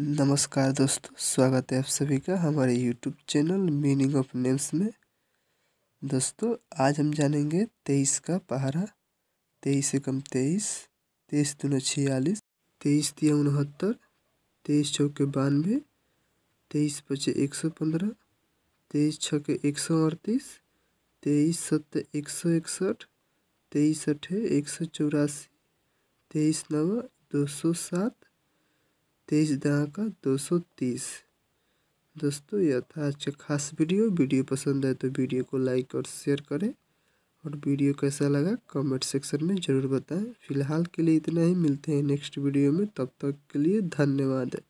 नमस्कार दोस्तों स्वागत है आप सभी का हमारे YouTube channel meaning of names में दोस्तों आज हम जानेंगे तेईस का पहरा तेईस एकम तेईस तेईस दून छियालीस तेईस तीन उनहत्तर तेईस चौके बानवे तेईस पचे एक सौ पंद्रह तेईस छके एक सौ अड़तीस तेईस सत्तर एक सौ इकसठ तेईस अठे एक सौ चौरासी तेईस नवा दो सौ सात तेईस दहाका दो सौ तीस दोस्तों यह था अच्छा खास वीडियो वीडियो पसंद आए तो वीडियो को लाइक और शेयर करें और वीडियो कैसा लगा कमेंट सेक्शन में ज़रूर बताएं फिलहाल के लिए इतना ही मिलते हैं नेक्स्ट वीडियो में तब तक के लिए धन्यवाद